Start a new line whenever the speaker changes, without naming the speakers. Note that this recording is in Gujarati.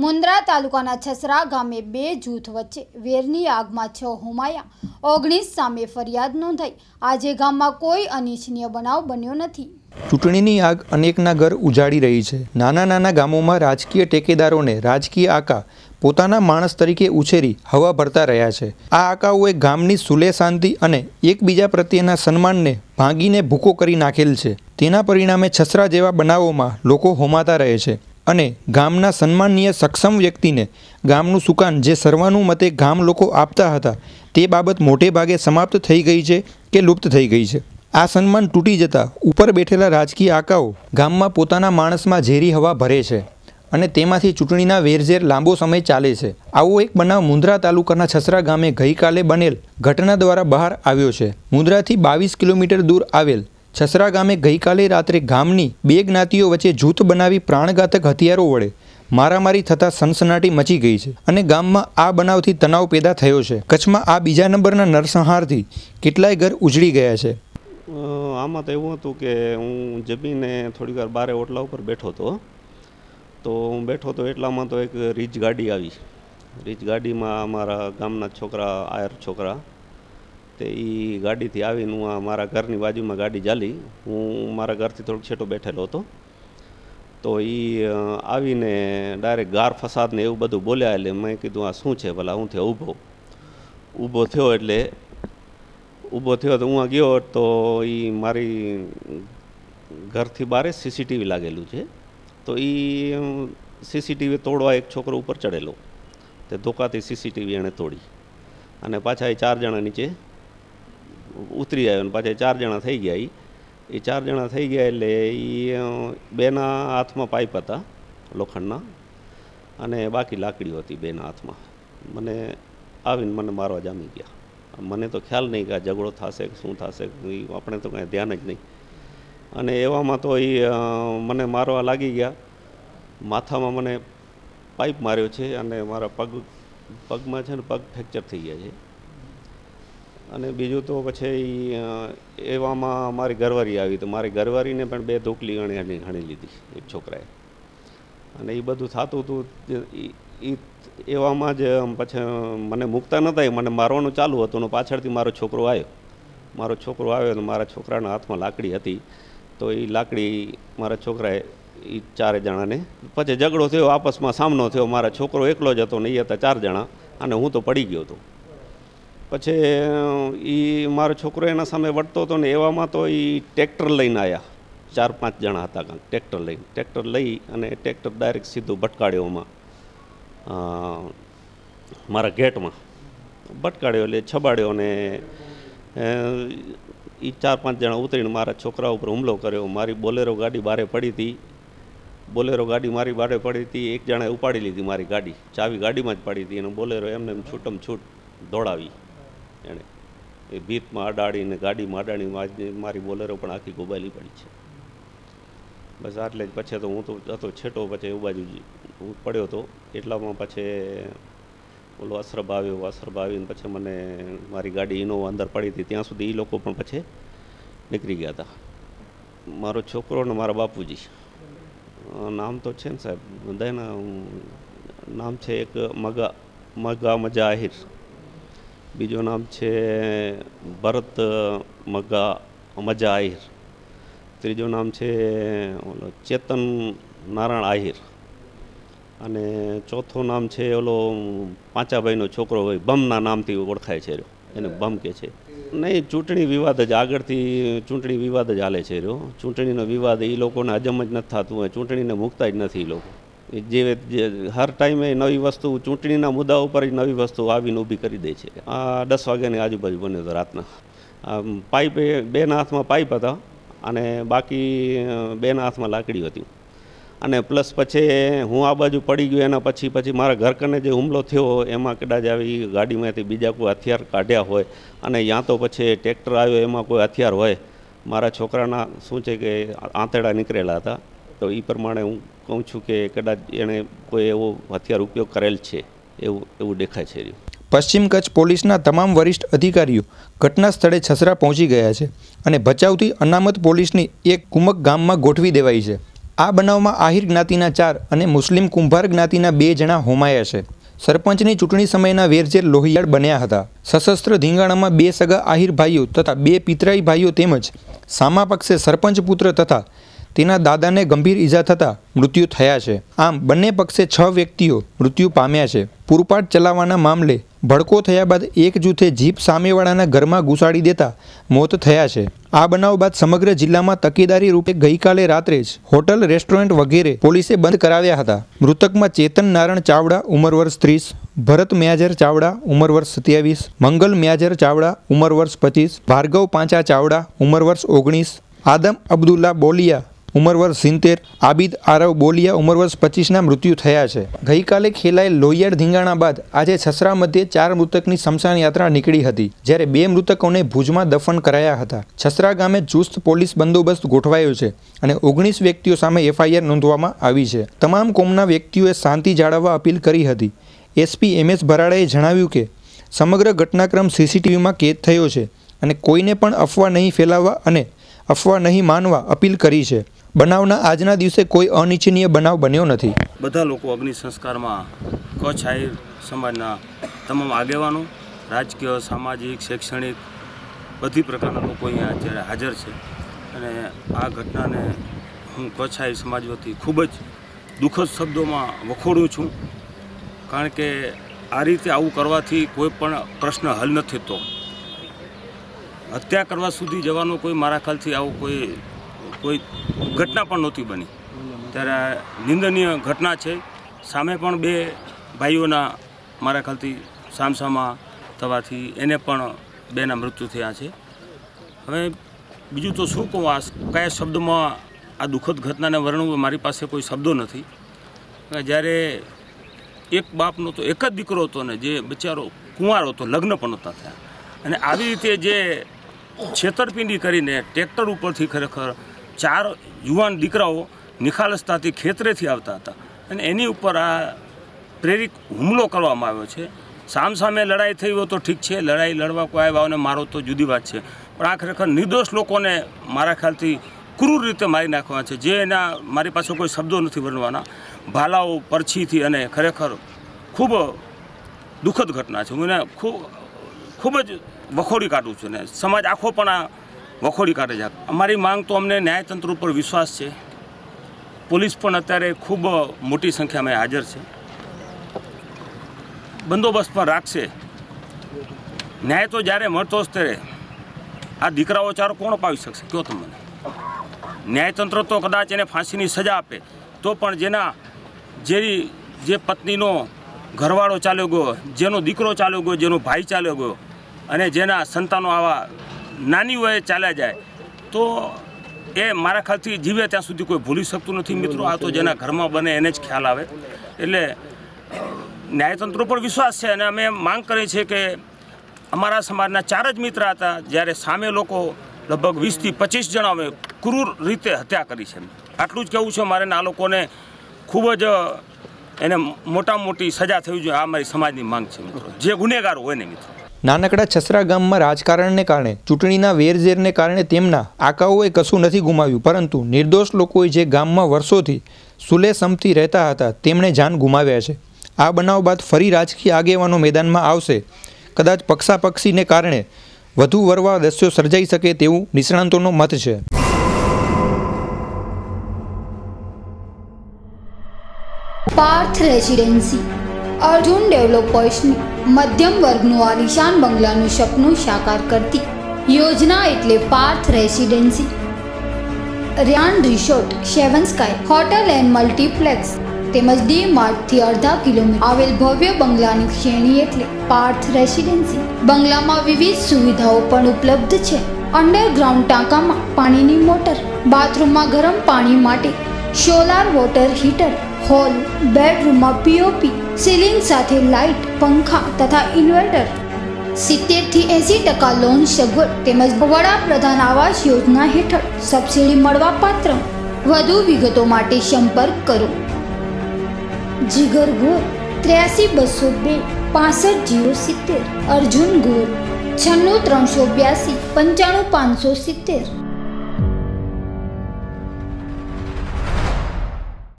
મુન્દ્રા તાલુકાના છસરા ગામે બે જૂથ વચ્ચે વેરની આગમાં છ હોમાયા ઓગણીસ સામે ફરિયાદ નોંધાઈ આજે ગામમાં કોઈ અનિચ્છનીય બનાવ બન્યો નથી
ચૂંટણીની આગ અનેકના ઘર ઉજાડી રહી છે નાના નાના ગામોમાં રાજકીય ટેકેદારોને રાજકીય આકા પોતાના માણસ તરીકે ઉછેરી હવા ભરતા રહ્યા છે આ આકાઓએ ગામની સુલે શાંતિ અને એકબીજા પ્રત્યેના સન્માનને ભાંગીને ભૂકો કરી નાખેલ છે તેના પરિણામે છસરા જેવા બનાવોમાં લોકો હોમાતા રહે છે અને ગામના સન્માનીય સક્ષમ વ્યક્તિને ગામનું સુકાન જે સર્વાનુમતે ગામ લોકો આપતા હતા તે બાબત મોટે ભાગે સમાપ્ત થઈ ગઈ છે કે લુપ્ત થઈ ગઈ છે આ સન્માન તૂટી જતાં ઉપર બેઠેલા રાજકીય આકાઓ ગામમાં પોતાના માણસમાં ઝેરી હવા ભરે છે અને તેમાંથી ચૂંટણીના વેરઝેર લાંબો સમય ચાલે છે આવો એક બનાવ મુંદ્રા તાલુકાના છસરા ગામે ગઈકાલે બનેલ ઘટના દ્વારા બહાર આવ્યો છે મુંદ્રાથી બાવીસ કિલોમીટર દૂર આવેલ છસરા ગામે ગઈકાલે રાત્રે ગામની બે જ્ઞાતિઓ વચ્ચે જૂથ બનાવી પ્રાણઘાતક હથિયારો વડે મારામારી થતાં સનસનાટી મચી ગઈ છે અને ગામમાં આ બનાવથી તણાવ પેદા થયો છે કચ્છમાં આ બીજા નંબરના નરસંહારથી કેટલાય ઘર ઉજળી ગયા છે
આમાં તો એવું હતું કે હું જમીને થોડીક વાર બારે ઓટલા ઉપર બેઠો હતો તો હું બેઠો હતો એટલામાં તો એક રીચ ગાડી આવી રીચ ગાડીમાં અમારા ગામના છોકરા આયર છોકરા વખતે એ ગાડીથી આવીને હું મારા ઘરની બાજુમાં ગાડી ચાલી હું મારા ઘરથી થોડોક છેટો બેઠેલો હતો તો એ આવીને ડાયરેક્ટ ગાર ફસાદને એવું બધું બોલ્યા એટલે મેં કીધું આ શું છે ભલા હું થયો ઊભો ઊભો થયો એટલે ઊભો થયો તો હું આ ગયો તો એ મારી ઘરથી બારે સીસીટીવી લાગેલું છે તો એ સીસીટીવી તોડવા એક છોકરો ઉપર ચડેલો તે ધોકાથી સીસીટીવી એણે તોડી અને પાછા એ ચાર જણા નીચે ઉતરી આવ્યો ને પાછા ચાર જણા થઈ ગયા એ ચાર જણા થઈ ગયા એટલે એ બેના હાથમાં પાઇપ હતા લોખંડના અને બાકી લાકડીઓ હતી બેના હાથમાં મને આવીને મને મારવા જામી ગયા મને તો ખ્યાલ નહીં કે આ ઝઘડો થશે કે શું થશે આપણે તો કાંઈ ધ્યાન જ નહીં અને એવામાં તો એ મને મારવા લાગી ગયા માથામાં મને પાઇપ માર્યો છે અને મારા પગ પગમાં છે ને પગ ફ્રેક્ચર થઈ ગયા છે અને બીજું તો પછી એવામાં મારી ઘરવારી આવી તો મારી ઘરવારીને પણ બે ધોકલી ગણી હણી લીધી એક છોકરાએ અને એ બધું થતું હતું એ એવામાં જ પછી મને મૂકતા નહોતા મને મારવાનું ચાલુ હતું અને પાછળથી મારો છોકરો આવ્યો મારો છોકરો આવ્યો અને મારા છોકરાના હાથમાં લાકડી હતી તો એ લાકડી મારા છોકરાએ એ ચારે જણાને પછી ઝઘડો થયો આપસમાં સામનો થયો મારા છોકરો એકલો જ હતો ને એ હતા ચાર જણા અને હું તો પડી ગયો હતો પછી એ મારો છોકરો એના સામે વળતો હતો ને એવામાં તો એ ટ્રેક્ટર લઈને આવ્યા ચાર પાંચ જણા હતા કાંક ટ્રેક્ટર લઈને ટ્રેક્ટર લઈ અને ટ્રેક્ટર ડાયરેક્ટ સીધું ભટકાડ્યોમાં મારા ગેટમાં ભટકાડ્યો એટલે છબાડ્યો ને એ ચાર પાંચ જણા ઉતરીને મારા છોકરા ઉપર હુમલો કર્યો મારી બોલેરો ગાડી બારે પડી હતી બોલેરો ગાડી મારી બારે પડી હતી એક જણાએ ઉપાડી લીધી મારી ગાડી ચાવી ગાડીમાં જ પાડી હતી અને બોલેરો એમને એમ છૂટમ છૂટ દોડાવી એણે એ ભીતમાં અડાડીને ગાડીમાં અડાડીમાં આજની મારી બોલરો પણ આખી ગોબાલી પડી છે બસ આટલે જ પછી તો હું તો હતો છેટો પછી એ બાજુ હું પડ્યો હતો એટલામાં પછી ઓલો અસરબ આવ્યો અસરબ આવીને પછી મને મારી ગાડી ઇનોવા અંદર પડી હતી ત્યાં સુધી એ લોકો પણ પછી નીકળી ગયા હતા મારો છોકરો અને મારા બાપુજી નામ તો છે ને સાહેબ દયના નામ છે એક મગા મગા મજા આહિર બીજું નામ છે ભરત મગા મજા આહિર ત્રીજું નામ છે ઓલો ચેતન નારાયણ આહિર અને ચોથો નામ છે ઓલો પાંચાભાઈનો છોકરો હોય બમના નામથી ઓળખાય છે એને બમ કે છે નહીં ચૂંટણી વિવાદ જ આગળથી ચૂંટણી વિવાદ જ હાલે છે રહ્યો ચૂંટણીનો વિવાદ એ લોકોને હજમ જ નથી થતું હોય ચૂંટણીને મૂકતા જ નથી એ લોકો જે હર ટાઈમે નવી વસ્તુ ચૂંટણીના મુદ્દા ઉપર નવી વસ્તુ આવીને ઊભી કરી દે છે આ દસ વાગ્યાની આજુબાજુ બને તો રાતના પાઇપ એ બેના હાથમાં પાઇપ હતા અને બાકી બેના હાથમાં લાકડી હતી અને પ્લસ પછી હું આ બાજુ પડી ગયો એના પછી પછી મારા ઘરકને જે હુમલો થયો એમાં કદાચ આવી ગાડીમાંથી બીજા કોઈ હથિયાર કાઢ્યા હોય અને યા તો પછી ટ્રેક્ટર આવ્યો એમાં કોઈ હથિયાર હોય મારા છોકરાના શું છે કે આંતેડા નીકળેલા હતા તો એ પ્રમાણે હું કહું છું કે કદાચ એણે કોઈ એવો હથિયાર ઉપયોગ કરેલ છે એવું એવું દેખાય છે
પશ્ચિમ કચ્છ પોલીસના તમામ વરિષ્ઠ અધિકારીઓ ઘટના સ્થળે છસરા પહોંચી ગયા છે અને ભચાઉથી અનામત પોલીસની એક કુમક ગામમાં ગોઠવી દેવાઈ છે આ બનાવમાં આહિર જ્ઞાતિના ચાર અને મુસ્લિમ કુંભાર જ્ઞાતિના બે જણા હોમાયા છે સરપંચની ચૂંટણી સમયના વેરઝેર લોહિયાળ બન્યા હતા સશસ્ત્ર ધીંગાણામાં બે સગા આહિર ભાઈઓ તથા બે પિતરાઈ ભાઈઓ તેમજ સામા પક્ષે સરપંચ પુત્ર તથા તેના દાદાને ગંભીર ઈજા થતાં મૃત્યુ થયા છે આમ બંને પક્ષે છ વ્યક્તિઓ મૃત્યુ પામ્યા છે પૂરપાટ ચલાવવાના મામલે ભડકો થયા બાદ એક જૂથે જીપ સામેવાળાના ઘરમાં ઘૂસાડી દેતા મોત થયા છે આ બનાવ બાદ સમગ્ર જિલ્લામાં તકેદારી રૂપે ગઈકાલે રાત્રે જ હોટલ રેસ્ટોરન્ટ વગેરે પોલીસે બંધ કરાવ્યા હતા મૃતકમાં ચેતન નારાયણ ચાવડા ઉંમર વર્ષ ત્રીસ ભરત મ્યાજર ચાવડા ઉંમર વર્ષ સત્યાવીસ મંગલ મ્યાજર ચાવડા ઉંમર વર્ષ પચીસ ભાર્ગવ પાંચા ચાવડા ઉંમર વર્ષ ઓગણીસ આદમ અબ્દુલ્લા બોલિયા ઉંમર વર્ષ સિત્તેર આબિદ આરવ બોલિયા ઉંમર વર્ષ પચીસના મૃત્યુ થયા છે ગઈકાલે ખેલાયેલ લોહિયાળ ધીંગાણા બાદ આજે છસરા મધ્યે ચાર મૃતકની શમશાન યાત્રા નીકળી હતી જ્યારે બે મૃતકોને ભુજમાં દફન કરાયા હતા છસરા ગામે ચુસ્ત પોલીસ બંદોબસ્ત ગોઠવાયો છે અને ઓગણીસ વ્યક્તિઓ સામે એફઆઈઆર નોંધવામાં આવી છે તમામ કોમના વ્યક્તિઓએ શાંતિ જાળવવા અપીલ કરી હતી એસપી એમ એસ ભરાડાએ જણાવ્યું કે સમગ્ર ઘટનાક્રમ સીસીટીવીમાં કેદ થયો છે અને કોઈને પણ અફવા નહીં ફેલાવવા અને અફવા નહીં માનવા અપીલ કરી છે બનાવના આજના દિવસે કોઈ અનિચ્છનીય બનાવ બન્યો નથી
બધા લોકો અગ્નિ સંસ્કારમાં કચ્છ આહિર સમાજના તમામ આગેવાનો રાજકીય સામાજિક શૈક્ષણિક બધી પ્રકારના લોકો અહીંયા અત્યારે હાજર છે અને આ ઘટનાને હું કચ્છ આહિર સમાજ વતી ખૂબ જ દુઃખદ શબ્દોમાં વખોડું છું કારણ કે આ રીતે આવું કરવાથી કોઈ પણ પ્રશ્ન હલ નથી થતો હત્યા કરવા સુધી જવાનો કોઈ મારા ખ્યાલથી આવું કોઈ કોઈ ઘટના પણ નહોતી બની ત્યારે નિંદનીય ઘટના છે સામે પણ બે ભાઈઓના મારા ખ્યાલથી સામસામા થવાથી એને પણ બેના મૃત્યુ થયા છે હવે બીજું તો શું કહું આ કયા શબ્દમાં આ દુઃખદ ઘટનાને વર્ણવું મારી પાસે કોઈ શબ્દો નથી જ્યારે એક બાપનો તો એક જ દીકરો હતો ને જે બિચારો કુંવારો હતો લગ્ન પણ નહોતા થયા અને આવી રીતે જે છેતરપિંડી કરીને ટ્રેક્ટર ઉપરથી ખરેખર ચાર યુવાન દીકરાઓ નિખાલસતાથી ખેતરેથી આવતા હતા અને એની ઉપર આ પ્રેરિત હુમલો કરવામાં આવ્યો છે સામસામે લડાઈ થઈ હોય તો ઠીક છે લડાઈ લડવા કોઈ આવ્યા અને મારો તો જુદી વાત છે પણ આ ખરેખર નિર્દોષ લોકોને મારા ખ્યાલથી ક્રૂર રીતે મારી નાખવાના છે જે એના મારી પાસે કોઈ શબ્દો નથી બનવાના ભાલાઓ પરછીથી અને ખરેખર ખૂબ દુઃખદ ઘટના છે હું એને ખૂબ ખૂબ જ વખોડી કાઢું છું ને સમાજ આખો પણ આ વખોડી કાઢે છે અમારી માંગ તો અમને ન્યાયતંત્ર ઉપર વિશ્વાસ છે પોલીસ પણ અત્યારે ખૂબ મોટી સંખ્યામાં હાજર છે બંદોબસ્ત પણ રાખશે ન્યાય તો જ્યારે મળતો જ ત્યારે આ દીકરાઓ ચારો કોણ અપાવી શકશે કયો તમને ન્યાયતંત્ર તો કદાચ એને ફાંસીની સજા આપે તો પણ જેના જે જે પત્નીનો ઘરવાળો ચાલ્યો ગયો જેનો દીકરો ચાલ્યો ગયો જેનો ભાઈ ચાલ્યો ગયો અને જેના સંતાનો આવા નાની વયે ચાલ્યા જાય તો એ મારા ખ્યાલથી જીવે ત્યાં સુધી કોઈ ભૂલી શકતું નથી મિત્રો આ તો જેના ઘરમાં બને એને જ ખ્યાલ આવે એટલે ન્યાયતંત્ર પર વિશ્વાસ છે અને અમે માંગ કરી છે કે અમારા સમાજના ચાર જ મિત્ર હતા જ્યારે સામે લોકો લગભગ વીસથી પચીસ જણા અમે ક્રૂર રીતે હત્યા કરી છે આટલું જ કહેવું છે મારે આ લોકોને ખૂબ જ એને મોટા મોટી સજા થવી જોઈએ આ મારી સમાજની માંગ છે મિત્રો જે ગુનેગાર હોય ને મિત્રો
નાનકડા છસરા ગામમાં રાજકારણને કારણે ચૂંટણીના વેરઝેરને કારણે તેમના આકાઓએ કશું નથી ગુમાવ્યું પરંતુ નિર્દોષ લોકોએ જે ગામમાં વર્ષોથી સુલે સમતી રહેતા હતા તેમણે જાન ગુમાવ્યા છે આ બનાવ બાદ ફરી રાજકીય આગેવાનો મેદાનમાં આવશે કદાચ પક્ષાપક્ષીને કારણે વધુ વરવા દ્રશ્યો સર્જાઈ શકે તેવું નિષ્ણાંતોનો મત છે
પાર્થ રેસિડેન્સી અર્જુન ડેવલપર્સની મધ્યમ વર્ગનું આલિશાન બંગલાનું સપનું સાકાર કરતી યોજના એટલે Parth residency Riyan resort seven sky hotel and multiplex તેમજ ડી માર્ટથી અડધા કિલોમીટર આવેલ ભવ્ય બંગલાની શ્રેણી એટલે પાર્થ રેસિડેન્સી બંગલામાં વિવિધ સુવિધાઓ પણ ઉપલબ્ધ છે અંડરગ્રાઉન્ડ ટાંકામાં પાણીની મોટર બાથરૂમમાં ગરમ પાણી માટે સોલાર વોટર હીટર હોલ બેડરૂમમાં પીઓપી સીલિંગ સાથે લાઇટ પંખા તથા ઇન્વર્ટર સિત્તેરથી એંસી ટકા લોન સગવડ તેમજ વડાપ્રધાન આવાસ યોજના હેઠળ સબસિડી મળવા પાત્ર વધુ વિગતો માટે સંપર્ક કરો જીગર ગોર ત્ર્યાસી બસો બે પાસઠ જીરો સિત્તેર અર્જુન ગોર છન્નું ત્રણસો બ્યાસી પંચાણું પાંચસો સિત્તેર